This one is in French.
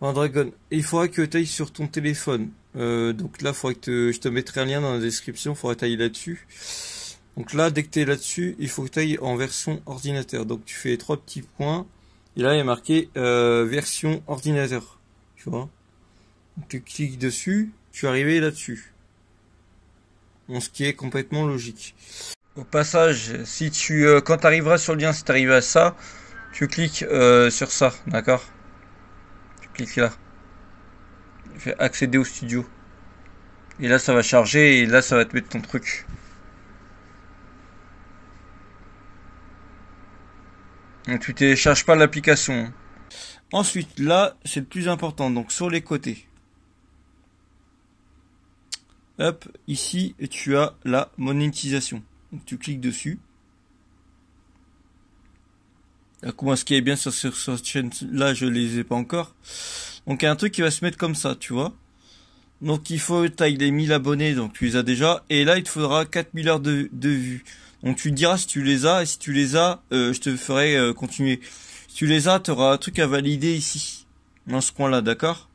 dragon. il faudra que tu ailles sur ton téléphone. Euh, donc là, faudra que je te mettrai un lien dans la description, il faudra que tu là-dessus. Donc là, dès que tu es là-dessus, il faut que tu ailles en version ordinateur. Donc tu fais trois petits points. Et là, il est marqué euh, version ordinateur. Tu vois Tu cliques dessus, tu arrives là-dessus. Bon, ce qui est complètement logique. Au passage, si tu, euh, quand tu arriveras sur le lien, si tu arrives à ça, tu cliques sur ça, d'accord clique là. Je vais accéder au studio. Et là, ça va charger et là, ça va te mettre ton truc. Donc tu télécharges pas l'application. Hein. Ensuite, là, c'est le plus important. Donc sur les côtés. Hop, ici, tu as la monétisation. tu cliques dessus. Euh, comment ce qui est bien sur, cette chaîne là, je les ai pas encore. Donc il y a un truc qui va se mettre comme ça, tu vois. Donc il faut, tailler les 1000 abonnés, donc tu les as déjà. Et là, il te faudra 4000 heures de, vues. Donc tu diras si tu les as, et si tu les as, euh, je te ferai euh, continuer. Si tu les as, tu auras un truc à valider ici, dans ce coin-là, d'accord